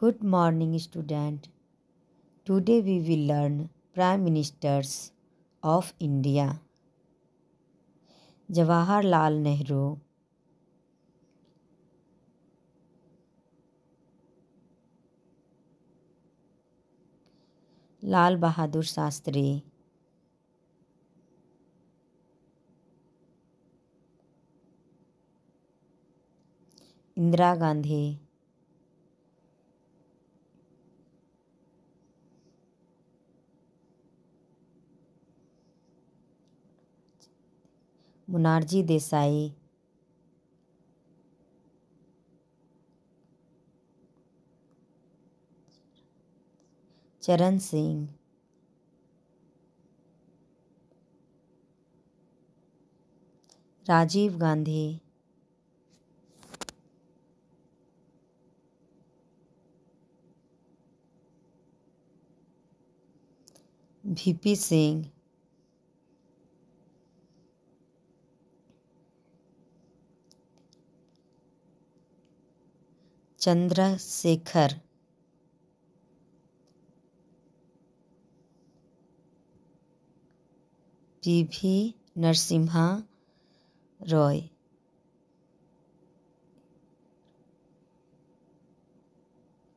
Good morning, student. Today we will learn Prime Ministers of India. Jawaharlal Nehru Lal Bahadur Shastri Indira Gandhi Morarji Desai Charan Singh Rajiv Gandhi V P Singh Chandrashekhar P V Narasimha Rao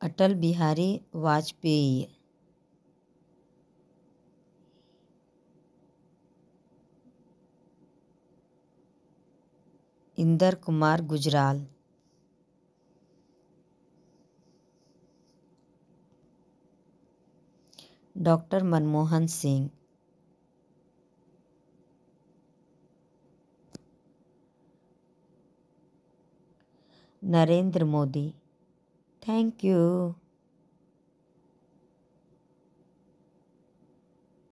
Atal Bihari Vajpayee Inder Kumar Gujral doctor Manmohan Singh Narendra Modi thank you